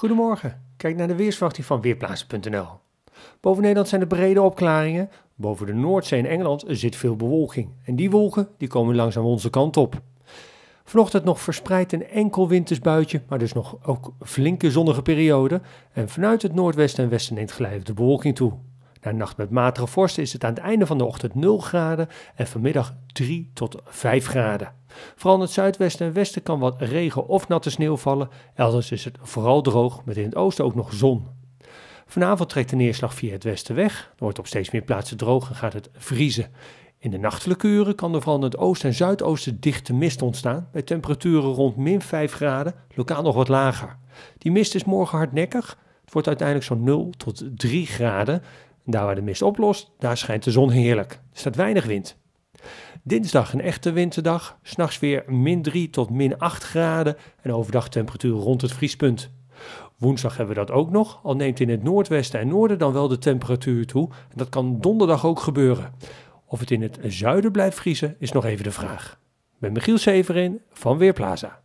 Goedemorgen, kijk naar de weersverwachting van Weerplaatsen.nl. Boven Nederland zijn er brede opklaringen. Boven de Noordzee en Engeland zit veel bewolking. En die wolken die komen langzaam onze kant op. Vanochtend nog verspreid een enkel wintersbuitje, maar dus nog ook flinke zonnige periode. En vanuit het noordwesten en westen neemt geleidelijk de bewolking toe. Na een nacht met matige vorsten is het aan het einde van de ochtend 0 graden en vanmiddag 3 tot 5 graden. Vooral in het zuidwesten en westen kan wat regen of natte sneeuw vallen. Elders is het vooral droog, met in het oosten ook nog zon. Vanavond trekt de neerslag via het westen weg. Er wordt op steeds meer plaatsen droog en gaat het vriezen. In de nachtelijke uren kan er vooral in het oosten en zuidoosten dichte mist ontstaan, bij temperaturen rond min 5 graden, lokaal nog wat lager. Die mist is morgen hardnekkig. Het wordt uiteindelijk zo'n 0 tot 3 graden. En daar waar de mist oplost, daar schijnt de zon heerlijk. Er staat weinig wind. Dinsdag een echte winterdag, s'nachts weer min 3 tot min 8 graden en overdag temperatuur rond het vriespunt. Woensdag hebben we dat ook nog, al neemt in het noordwesten en noorden dan wel de temperatuur toe. En dat kan donderdag ook gebeuren. Of het in het zuiden blijft vriezen is nog even de vraag. Ik ben Michiel Severin van Weerplaza.